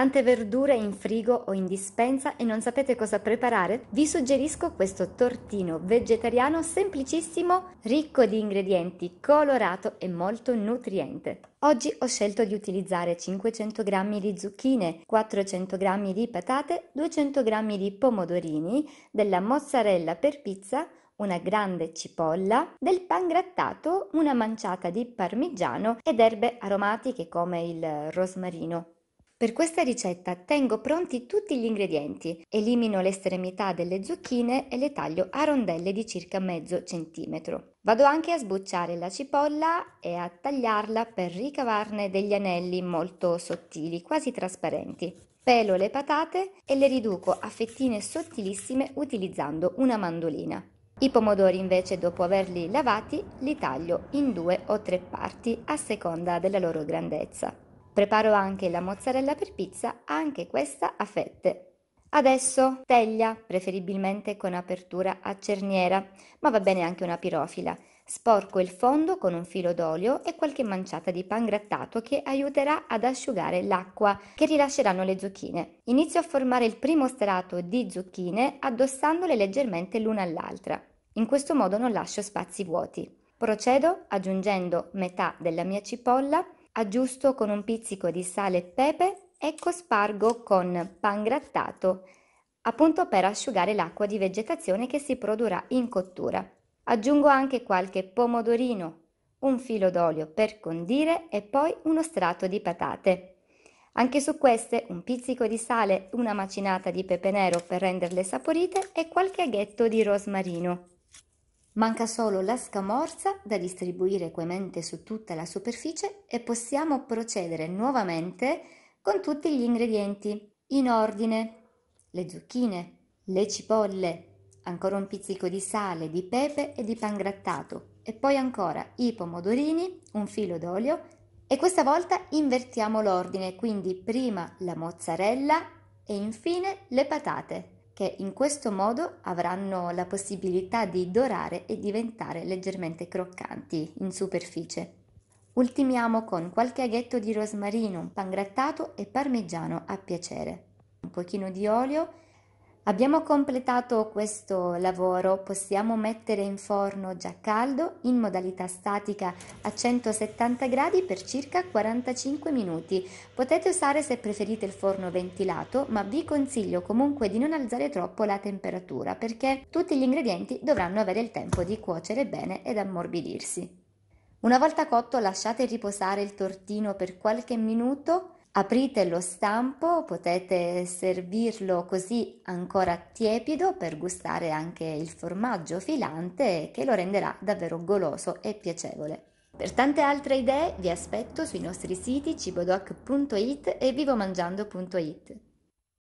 Tante verdure in frigo o in dispensa e non sapete cosa preparare? Vi suggerisco questo tortino vegetariano semplicissimo, ricco di ingredienti, colorato e molto nutriente. Oggi ho scelto di utilizzare 500 g di zucchine, 400 g di patate, 200 g di pomodorini, della mozzarella per pizza, una grande cipolla, del pan grattato, una manciata di parmigiano ed erbe aromatiche come il rosmarino. Per questa ricetta tengo pronti tutti gli ingredienti, elimino l'estremità delle zucchine e le taglio a rondelle di circa mezzo centimetro. Vado anche a sbucciare la cipolla e a tagliarla per ricavarne degli anelli molto sottili, quasi trasparenti. Pelo le patate e le riduco a fettine sottilissime utilizzando una mandolina. I pomodori invece dopo averli lavati li taglio in due o tre parti a seconda della loro grandezza. Preparo anche la mozzarella per pizza, anche questa a fette. Adesso teglia, preferibilmente con apertura a cerniera, ma va bene anche una pirofila. Sporco il fondo con un filo d'olio e qualche manciata di pan grattato che aiuterà ad asciugare l'acqua che rilasceranno le zucchine. Inizio a formare il primo strato di zucchine addossandole leggermente l'una all'altra. In questo modo non lascio spazi vuoti. Procedo aggiungendo metà della mia cipolla Aggiusto con un pizzico di sale e pepe e cospargo con pan grattato, appunto per asciugare l'acqua di vegetazione che si produrrà in cottura. Aggiungo anche qualche pomodorino, un filo d'olio per condire e poi uno strato di patate. Anche su queste un pizzico di sale, una macinata di pepe nero per renderle saporite e qualche aghetto di rosmarino. Manca solo la scamorza da distribuire equamente su tutta la superficie e possiamo procedere nuovamente con tutti gli ingredienti in ordine. Le zucchine, le cipolle, ancora un pizzico di sale, di pepe e di pan grattato e poi ancora i pomodorini, un filo d'olio e questa volta invertiamo l'ordine, quindi prima la mozzarella e infine le patate che in questo modo avranno la possibilità di dorare e diventare leggermente croccanti in superficie. Ultimiamo con qualche aghetto di rosmarino, pangrattato e parmigiano a piacere. Un pochino di olio Abbiamo completato questo lavoro, possiamo mettere in forno già caldo in modalità statica a 170 gradi per circa 45 minuti. Potete usare se preferite il forno ventilato, ma vi consiglio comunque di non alzare troppo la temperatura perché tutti gli ingredienti dovranno avere il tempo di cuocere bene ed ammorbidirsi. Una volta cotto lasciate riposare il tortino per qualche minuto Aprite lo stampo, potete servirlo così ancora tiepido per gustare anche il formaggio filante che lo renderà davvero goloso e piacevole. Per tante altre idee vi aspetto sui nostri siti cibodoc.it e vivomangiando.it.